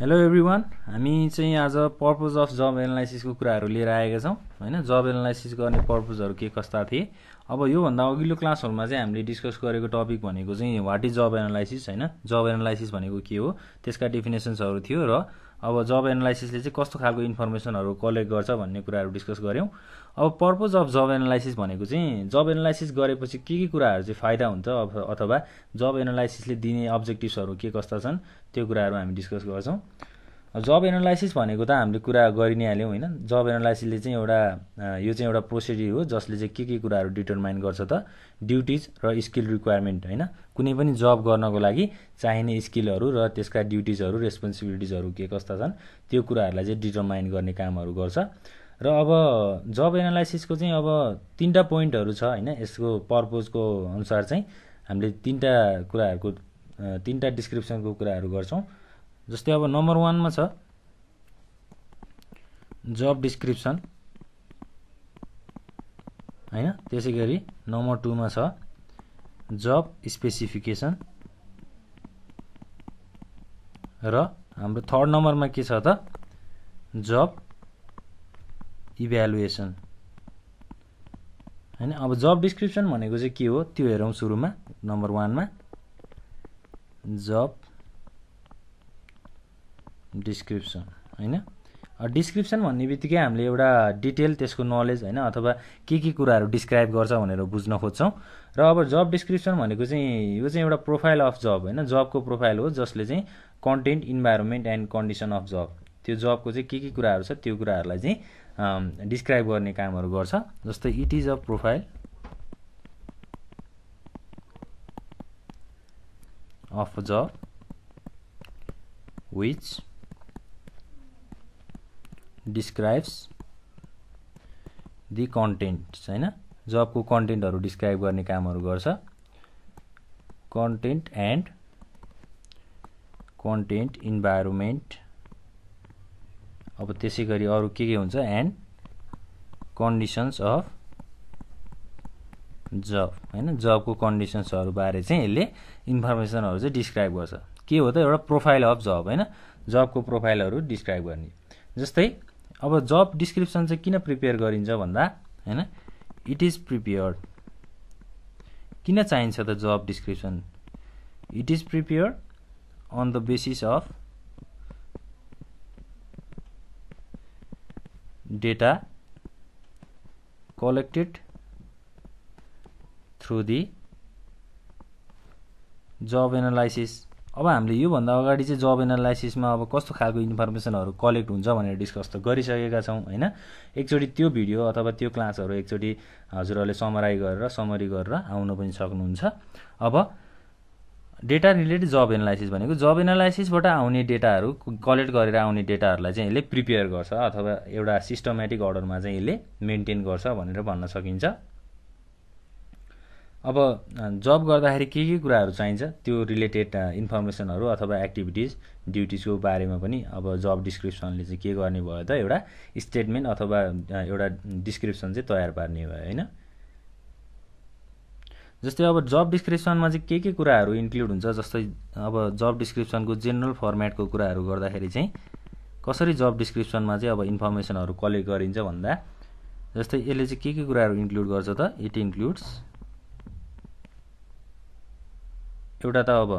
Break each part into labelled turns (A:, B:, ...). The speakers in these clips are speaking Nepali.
A: हेलो एभ्री वान हामी चाहिँ आज पर्पोज अफ जब एनालाइसिसको कुराहरू लिएर आएका छौँ होइन जब एनालाइसिस गर्ने पर्पोजहरू के कस्ता थिए अब योभन्दा अघिल्लो क्लासहरूमा चाहिँ हामीले डिस्कस गरेको टपिक भनेको चाहिँ वाट इज जब एनालाइसिस होइन जब एनालाइसिस भनेको के हो त्यसका डेफिनेसन्सहरू थियो र अब जब एनालाइसिसले चाहिँ कस्तो खालको इन्फर्मेसनहरू कलेक्ट गर्छ भन्ने कुराहरू डिस्कस गऱ्यौँ अब पर्पोज अफ जब एनालाइसिस भनेको चाहिँ जब एनालाइसिस गरेपछि के के कुराहरू चाहिँ फाइदा हुन्छ अथवा जब एनालाइसिसले दिने अब्जेक्टिभ्सहरू के कस्ता छन् त्यो कुराहरू हामी डिस्कस गर्छौँ जब एनालाइसिस भनेको त हामीले कुरा गरि नै हाल्यौँ होइन जब एनालाइसिसले चाहिँ एउटा यो चाहिँ एउटा प्रोसिडियर हो जसले चाहिँ के के कुराहरू डिटर्माइन गर्छ त ड्युटिज र स्किल रिक्वायरमेन्ट होइन कुनै पनि जब गर्नको लागि चाहिने स्किलहरू र त्यसका ड्युटिजहरू रेस्पोन्सिबिलिटिजहरू के कस्ता छन् त्यो कुराहरूलाई चाहिँ डिटर्माइन गर्ने कामहरू गर्छ र अब जब एनालाइसिसको चाहिँ अब तिनवटा पोइन्टहरू छ होइन यसको पर्पोजको अनुसार चाहिँ हामीले तिनवटा कुराहरूको तिनवटा डिस्क्रिप्सनको कुराहरू गर्छौँ जस्तै अब नम्बर वानमा छ जब डिस्क्रिप्सन होइन त्यसै गरी नम्बर टूमा छ जब स्पेसिफिकेसन र हाम्रो थर्ड नम्बरमा के छ त जब इभ्यालुएसन होइन अब जब डिस्क्रिप्सन भनेको चाहिँ के हो त्यो हेरौँ सुरुमा नम्बर वानमा जब डिस्क्रिप्सन होइन डिस्क्रिप्सन भन्ने बित्तिकै हामीले एउटा डिटेल त्यसको नलेज होइन अथवा के के कुराहरू डिस्क्राइब गर्छ भनेर बुझ्न खोज्छौँ र अब जब डिस्क्रिप्सन भनेको चाहिँ यो चाहिँ एउटा प्रोफाइल अफ जब होइन जबको प्रोफाइल हो जसले चाहिँ content environment and condition of job त्यो जबको चाहिँ के के कुराहरू छ त्यो कुराहरूलाई चाहिँ डिस्क्राइब गर्ने कामहरू गर्छ जस्तै it is a profile of job which describes the contents होइन जबको कन्टेन्टहरू डिस्क्राइब गर्ने कामहरू गर्छ कन्टेन्ट एन्ड कन्टेन्ट इन्भाइरोमेन्ट अब त्यसै गरी अरू के के हुन्छ एन्ड कन्डिसन्स अफ जब होइन जबको कन्डिसन्सहरूबारे चाहिँ यसले इन्फर्मेसनहरू चाहिँ डिस्क्राइब गर्छ के हो त एउटा प्रोफाइल अफ जब होइन जबको प्रोफाइलहरू डिस्क्राइब गर्ने जस्तै अब जब डिस्क्रिप्सन चाहिँ किन प्रिपेयर गरिन्छ भन्दा होइन इट इज प्रिपेयर्ड किन चाहिन्छ त job description it is prepared on the basis of data collected through the job analysis अब हामीले योभन्दा अगाडि चाहिँ जब एनालाइसिसमा अब कस्तो खालको इन्फर्मेसनहरू कलेक्ट हुन्छ भनेर डिस्कस त गरिसकेका छौँ होइन एकचोटि त्यो भिडियो अथवा त्यो क्लासहरू एकचोटि हजुरहरूले समराई गरेर समरी गरेर आउन पनि सक्नुहुन्छ अब डेटा रिलेटेड जब एनालाइसिस भनेको जब एनालाइसिसबाट आउने डेटाहरू कलेक्ट गरेर आउने डेटाहरूलाई चाहिँ यसले प्रिपेयर गर्छ अथवा एउटा सिस्टमेटिक अर्डरमा चाहिँ यसले मेन्टेन गर्छ भनेर भन्न सकिन्छ अब जब गर्दाखेरि के के कुराहरू चाहिन्छ त्यो रिलेटेड इन्फर्मेसनहरू अथवा एक्टिभिटिज ड्युटिजको बारेमा पनि अब जब डिस्क्रिप्सनले चाहिँ के गर्ने भयो त एउटा स्टेटमेन्ट अथवा एउटा डिस्क्रिप्सन चाहिँ तयार पार्ने भयो होइन जस्तै अब जब डिस्क्रिप्सनमा चाहिँ के के कुराहरू इन्क्लुड हुन्छ जस्तै अब जब डिस्क्रिप्सनको जेनरल फर्मेटको कुराहरू गर्दाखेरि चाहिँ कसरी जब डिस्क्रिप्सनमा चाहिँ अब इन्फर्मेसनहरू कलेक्ट गरिन्छ भन्दा जस्तै यसले चाहिँ के के कुराहरू इन्क्लुड गर्छ त इट इन्क्लुड्स एउटा त अब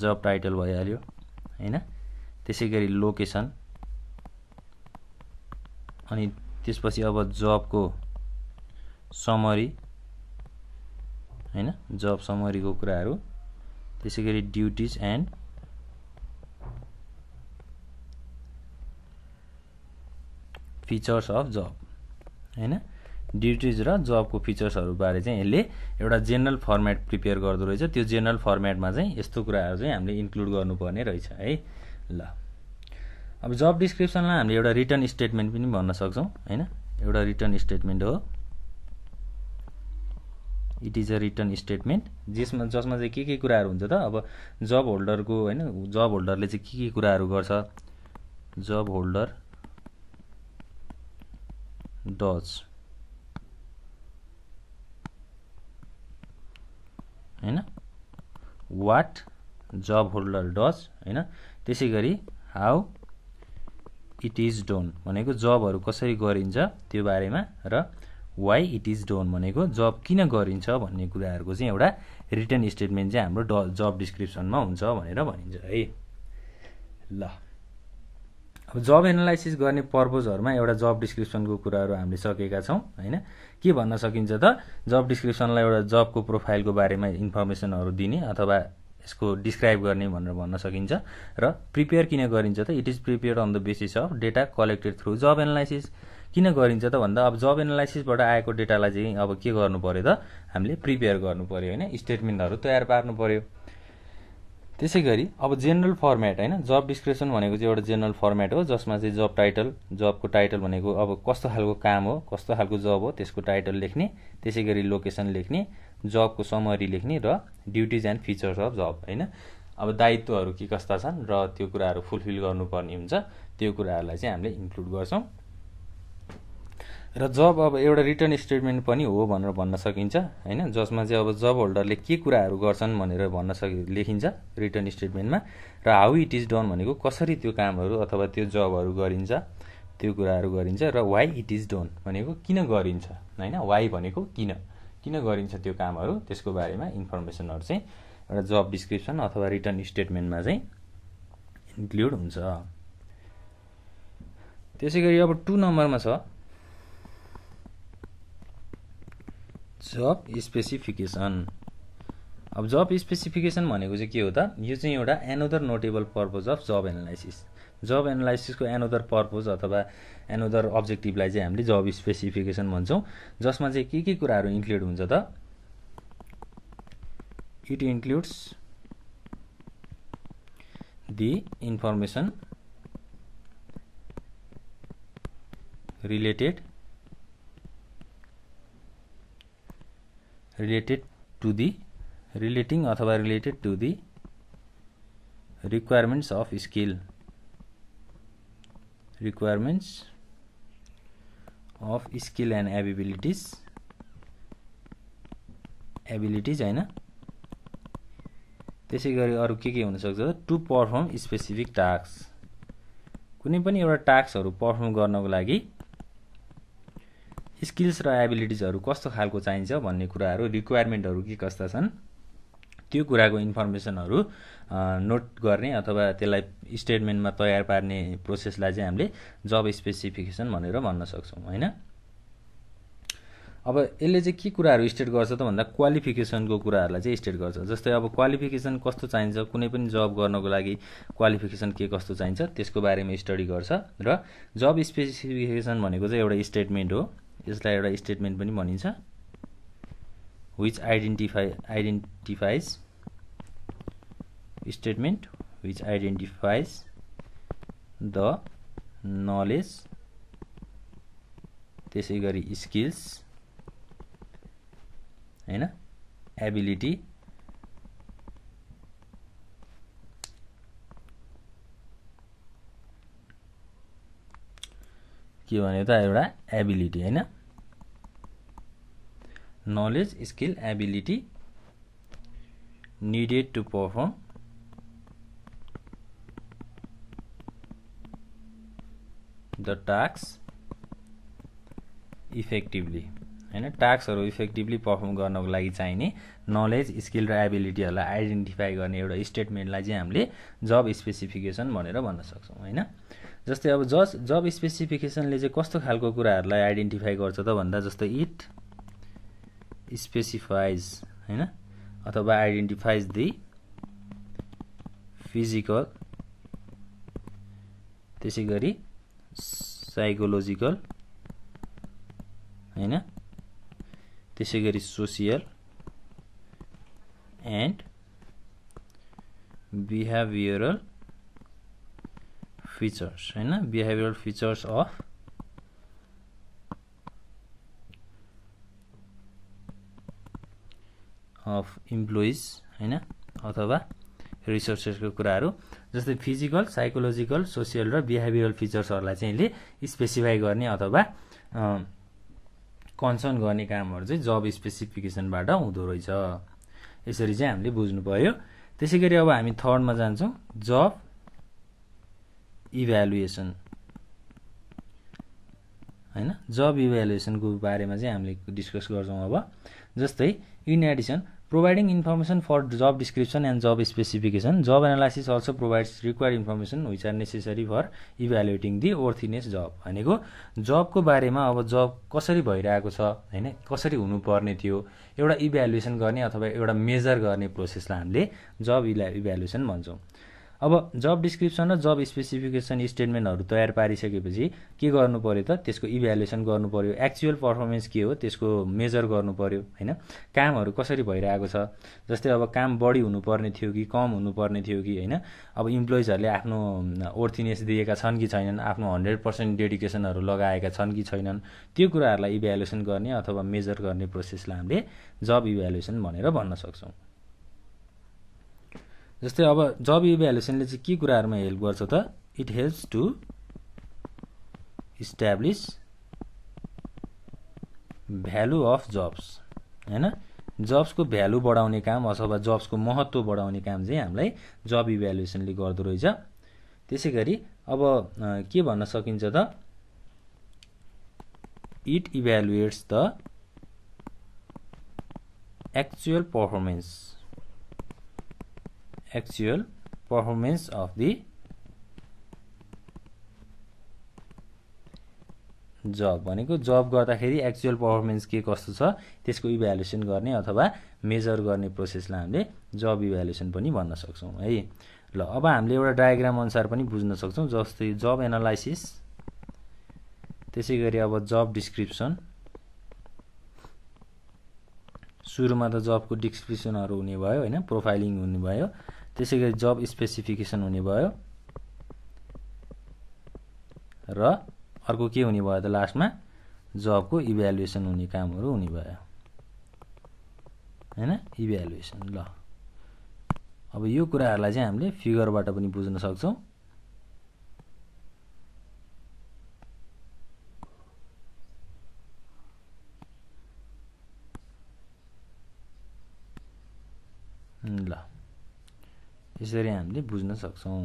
A: जब टाइटल भइहाल्यो होइन त्यसै गरी लोकेसन अनि त्यसपछि अब जबको समरी होइन जब समरीको कुराहरू त्यसै गरी duties and features of job होइन ड्युटिज र जबको फिचर्सहरूबारे चाहिँ यसले एउटा जेनरल फर्मेट प्रिपेयर गर्दो रहेछ त्यो जेनरल फर्मेटमा चाहिँ यस्तो कुराहरू चाहिँ हामीले इन्क्लुड गर्नुपर्ने रहेछ है ल अब जब डिस्क्रिप्सनलाई हामीले एउटा रिटर्न स्टेटमेन्ट पनि भन्न सक्छौँ होइन एउटा रिटर्न स्टेटमेन्ट हो it is a return statement जसमा जसमा चाहिँ के के कुराहरू हुन्छ त अब जब होल्डरको होइन जब होल्डरले चाहिँ के के कुराहरू गर्छ जब होल्डर डज होइन वाट जब होल्डर डज होइन त्यसै गरी हाउ इट इज डोन भनेको जबहरू कसरी गरिन्छ त्यो बारेमा र वाइ इट इज डोन भनेको जब किन गरिन्छ भन्ने कुराहरूको चाहिँ एउटा रिटर्न स्टेटमेन्ट चाहिँ हाम्रो ड जब डिस्क्रिप्सनमा हुन्छ भनेर भनिन्छ है ल अब जब एनालाइसिस गर्ने पर्पोजहरूमा एउटा जब डिस्क्रिप्सनको कुराहरू हामीले सकेका छौँ होइन के भन्न सकिन्छ त जब डिस्क्रिप्सनलाई एउटा जबको प्रोफाइलको बारेमा इन्फर्मेसनहरू दिने अथवा यसको डिस्क्राइब गर्ने भनेर भन्न सकिन्छ र प्रिपेयर किन गरिन्छ त it is prepare on the basis of data collected through job analysis किन गरिन्छ त भन्दा अब जब एनालाइसिसबाट आएको डेटालाई चाहिँ अब के गर्नु पऱ्यो त हामीले प्रिपेयर गर्नु पऱ्यो होइन स्टेटमेन्टहरू तयार पार्नु पऱ्यो त्यसै गरी अब जेनरल फर्मेट होइन जब डिस्क्रिप्सन भनेको चाहिँ एउटा जेनरल फर्मेट हो जसमा चाहिँ जब टाइटल जबको टाइटल भनेको अब कस्तो खालको काम हो कस्तो खालको जब हो त्यसको टाइटल लेख्ने त्यसै गरी लोकेसन लेख्ने जबको समरी लेख्ने र duties and features of job होइन अब दायित्वहरू के कस्ता छन् र त्यो कुराहरू फुलफिल गर्नुपर्ने हुन्छ त्यो कुराहरूलाई चाहिँ हामीले इन्क्लुड गर्छौँ र जब अब एउटा रिटर्न स्टेटमेन्ट पनि हो भनेर भन्न सकिन्छ होइन जसमा चाहिँ अब जब होल्डरले के कुराहरू गर्छन् भनेर भन्न सकि लेखिन्छ रिटर्न स्टेटमेन्टमा र हाउ इट इज डन भनेको कसरी त्यो कामहरू अथवा त्यो जबहरू गरिन्छ त्यो कुराहरू गरिन्छ र वाइ इट इज डन भनेको किन गरिन्छ होइन वाइ भनेको किन किन गरिन्छ त्यो कामहरू त्यसको बारेमा इन्फर्मेसनहरू चाहिँ एउटा जब डिस्क्रिप्सन अथवा रिटर्न स्टेटमेन्टमा चाहिँ इन्क्लुड हुन्छ त्यसै गरी अब टु नम्बरमा छ जब स्पेसिफिकेसन अब जब स्पेसिफिकेसन भनेको चाहिँ के हो त यो चाहिँ एउटा another notable purpose of job analysis job एनालाइसिसको एनोदर पर्पज अथवा एनोदर अब्जेक्टिभलाई चाहिँ हामीले जब स्पेसिफिकेसन भन्छौँ जसमा चाहिँ के के कुराहरू इन्क्लुड हुन्छ त it includes the information related related to the relating अथवा related to the requirements of skill requirements of skill and abilities abilities होइन त्यसै गरी अरू के के हुनसक्छ टु पर्फर्म स्पेसिफिक टास्क कुनै पनि एउटा टास्कहरू पर्फर्म गर्नको लागि स्किल्स र एबिलिटिजहरू कस्तो खालको चाहिन्छ भन्ने कुराहरू रिक्वायरमेन्टहरू के कस्ता छन् त्यो कुराको इन्फर्मेसनहरू नोट गर्ने अथवा त्यसलाई स्टेटमेन्टमा तयार पार्ने प्रोसेसलाई चाहिँ हामीले जब स्पेसिफिकेसन भनेर भन्न सक्छौँ होइन अब यसले चाहिँ के कुराहरू स्टेट गर्छ त भन्दा क्वालिफिकेसनको कुराहरूलाई चाहिँ स्टेट गर्छ जस्तै अब क्वालिफिकेसन कस्तो चाहिन्छ कुनै पनि जब गर्नको लागि क्वालिफिकेसन के कस्तो चाहिन्छ त्यसको बारेमा स्टडी गर्छ र जब स्पेसिफिकेसन भनेको चाहिँ एउटा स्टेटमेन्ट हो यसलाई एउटा स्टेटमेन्ट पनि भनिन्छ which identify identifies statement which identifies the knowledge त्यसै गरी स्किल्स होइन एबिलिटी के भन्यो त एउटा एबिलिटी होइन knowledge skill ability needed to perform the task effectively होइन टास्कहरू इफेक्टिभली पर्फर्म गर्नको लागि चाहिने नलेज स्किल र एबिलिटीहरूलाई आइडेन्टिफाई गर्ने एउटा स्टेटमेन्टलाई चाहिँ हामीले जब स्पेसिफिकेसन भनेर भन्न सक्छौँ होइन जस्तै अब जस जब स्पेसिफिकेसनले चाहिँ कस्तो खालको कुराहरूलाई आइडेन्टिफाई गर्छ त भन्दा जस्तै इट स्पेसिफाइज होइन अथवा आइडेन्टिफाइज दि फिजिकल त्यसै गरी साइकोलोजिकल होइन त्यसै गरी सोसियल एन्ड बिहेभियरल फिचर्स होइन behavioural features of of employees होइन अथवा रिसोर्सेसको कुराहरू जस्तै फिजिकल साइकोलोजिकल सोसियल र बिहेभियरल फिचर्सहरूलाई चाहिँ यसले स्पेसिफाई गर्ने अथवा कन्सर्न गर्ने कामहरू चाहिँ जब स्पेसिफिकेसनबाट हुँदो रहेछ यसरी चाहिँ हामीले बुझ्नु पऱ्यो त्यसै गरी अब हामी थर्डमा जान्छौँ जब इभ्यालुएसन होइन जब इभ्यालुएसनको बारेमा चाहिँ हामीले डिस्कस गर्छौँ अब जस्तै in addition providing information for job description and job specification job analysis also provides require information which are necessary for evaluating the worthiness job भनेको जबको बारेमा अब जब कसरी भइरहेको छ होइन कसरी हुनुपर्ने थियो एउटा इभ्यालुएसन गर्ने अथवा एउटा मेजर गर्ने प्रोसेसलाई हामीले जब इभ्या इभ्यालुएसन भन्छौँ अब जब डिस्क्रिप्सन र जब स्पेसिफिकेसन स्टेटमेन्टहरू तयार पारिसकेपछि के गर्नु पऱ्यो त त्यसको इभ्यालुएसन गर्नु पऱ्यो एक्चुअल पर्फर्मेन्स के हो त्यसको मेजर गर्नु पऱ्यो होइन कामहरू कसरी भइरहेको छ जस्तै अब काम बढी हुनुपर्ने थियो कि कम हुनुपर्ने थियो कि होइन अब इम्प्लोइजहरूले आफ्नो ओर्थिनेस दिएका छन् कि छैनन् आफ्नो हन्ड्रेड पर्सेन्ट डेडिकेसनहरू लगाएका छन् कि छैनन् त्यो कुराहरूलाई इभ्यालुएसन गर्ने अथवा मेजर गर्ने प्रोसेसलाई हामीले जब इभ्यालुएसन भनेर भन्न सक्छौँ जस्तै अब जब इभ्यालुएसनले चाहिँ के कुराहरूमा हेल्प गर्छ त it helps to establish value of jobs होइन जब्सको भ्यालु बढाउने काम अथवा जब्सको महत्त्व बढाउने काम चाहिँ हामीलाई जब इभ्यालुएसनले गर्दो रहेछ त्यसै गरी अब के भन्न सकिन्छ त it evaluates the actual performance actual performance of the job भनेको जब गर्दाखेरि एक्चुअल पर्फर्मेन्स के कस्तो छ त्यसको इभ्यालुएसन गर्ने अथवा मेजर गर्ने प्रोसेसलाई हामीले जब इभ्यालुएसन पनि भन्न सक्छौँ है ल अब हामीले एउटा डायग्राम अनुसार पनि बुझ्न सक्छौँ जस्तै जब एनालाइसिस त्यसै गरी अब जब डिस्क्रिप्सन सुरुमा त जबको डिस्क्रिप्सनहरू हुने भयो होइन प्रोफाइलिङ हुने भयो त्यसै गरी जब स्पेसिफिकेसन हुने भयो र अर्को के हुने भयो त लास्टमा जबको इभ्यालुएसन हुने कामहरू हुने भयो होइन इभ्यालुएसन ल अब यो कुराहरूलाई चाहिँ हामीले फिगरबाट पनि बुझ्न सक्छौँ यसरी हामीले बुझ्न सक्छौँ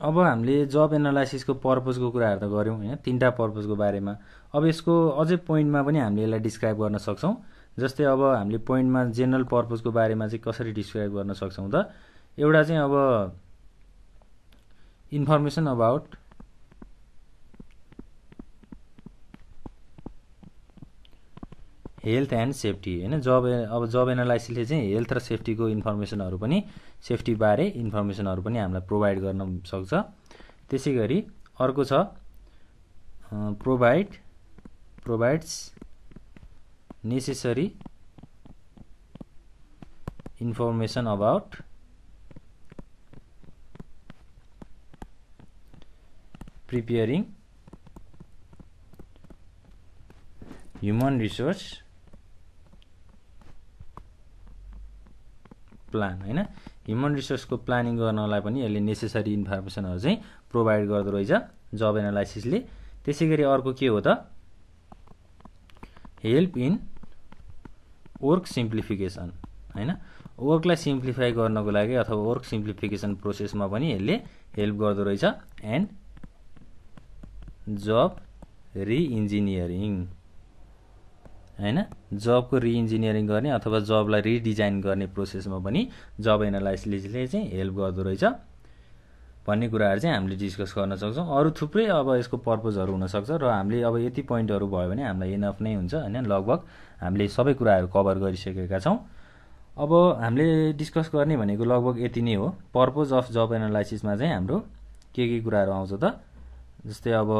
A: अब हामीले जब एनालाइसिसको पर्पजको कुराहरू त गऱ्यौँ होइन तिनवटा पर्पजको बारेमा अब यसको अझै पोइन्टमा पनि हामीले यसलाई डिस्क्राइब गर्न सक्छौँ जस्तै अब हामीले पोइन्टमा जेनरल पर्पजको बारेमा चाहिँ कसरी डिस्क्राइब गर्न सक्छौँ त एउटा चाहिँ अब information about health and safety होइन जब अब जब एनालाइसिसले चाहिँ हेल्थ र सेफ्टीको इन्फर्मेसनहरू पनि सेफ्टीबारे इन्फर्मेसनहरू पनि हामीलाई प्रोभाइड गर्न सक्छ त्यसै गरी अर्को छ provide provides necessary information about preparing human resource plan होइन ह्युमन रिसोर्सको प्लानिङ गर्नलाई पनि यसले नेसेसरी इन्फर्मेसनहरू चाहिँ प्रोभाइड गर्दो रहेछ जब एनालाइसिसले त्यसै गरी अर्को के हो त हेल्प इन वर्क सिम्प्लिफिकेसन होइन वर्कलाई सिम्प्लिफाई गर्नको लागि अथवा वर्क सिम्प्लिफिकेसन प्रोसेसमा पनि यसले हेल्प गर्दो रहेछ एन्ड जब रिइन्जिनियरिङ होइन जबको रिइन्जिनियरिङ गर्ने अथवा जबलाई रिडिजाइन गर्ने प्रोसेसमा पनि जब एनालाइसिसले चाहिँ हेल्प गर्दो रहेछ भन्ने कुराहरू चाहिँ हामीले डिस्कस गर्न सक्छौँ अरू थुप्रै अब यसको पर्पोजहरू हुनसक्छ र हामीले अब यति पोइन्टहरू भयो भने हामीलाई इनफ नै हुन्छ होइन लगभग हामीले सबै कुराहरू कभर गरिसकेका छौँ अब हामीले डिस्कस गर्ने भनेको लगभग यति नै हो पर्पोज अफ जब एनालाइसिसमा चाहिँ हाम्रो के के कुराहरू आउँछ त जस्तै अब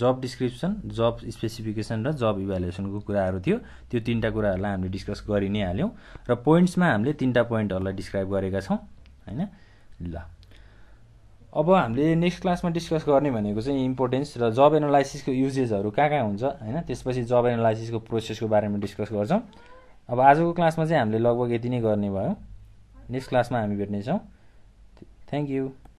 A: जब डिस्क्रिप्सन जब स्पेसिफिकेसन र जब इभ्यालुएसनको कुराहरू थियो त्यो तिनवटा कुराहरूलाई हामीले डिस्कस गरि नै हाल्यौँ र पोइन्ट्समा हामीले तिनवटा पोइन्टहरूलाई डिस्क्राइब गरेका छौँ होइन ल अब हामीले नेक्स्ट क्लासमा डिस्कस गर्ने भनेको चाहिँ इम्पोर्टेन्स र जब एनालाइसिसको युजेसहरू कहाँ कहाँ हुन्छ होइन त्यसपछि जब एनालाइसिसको प्रोसेसको बारेमा डिस्कस गर्छौँ अब आजको क्लासमा चाहिँ हामीले लगभग यति नै गर्ने भयो नेक्स्ट क्लासमा हामी भेट्नेछौँ थ्याङ्क यू